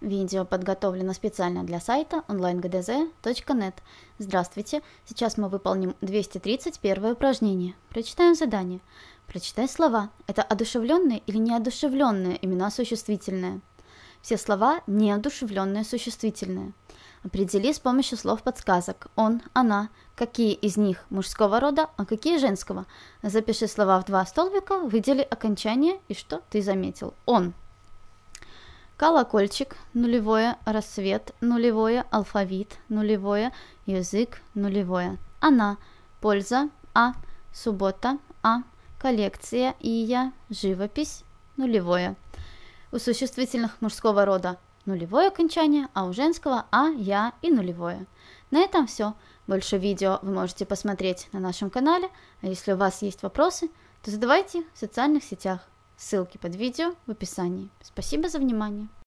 Видео подготовлено специально для сайта onlinegdz.net. Здравствуйте, сейчас мы выполним 231 упражнение. Прочитаем задание. Прочитай слова. Это одушевленные или неодушевленные имена существительные. Все слова неодушевленные существительные. Определи с помощью слов подсказок «он», «она», какие из них мужского рода, а какие женского. Запиши слова в два столбика, выдели окончание и что ты заметил. «Он» Колокольчик, нулевое, рассвет, нулевое, алфавит, нулевое, язык, нулевое. Она, польза, а, суббота, а, коллекция, и я, живопись, нулевое. У существительных мужского рода нулевое окончание, а у женского а, я и нулевое. На этом все. Больше видео вы можете посмотреть на нашем канале, а если у вас есть вопросы, то задавайте в социальных сетях. Ссылки под видео в описании. Спасибо за внимание.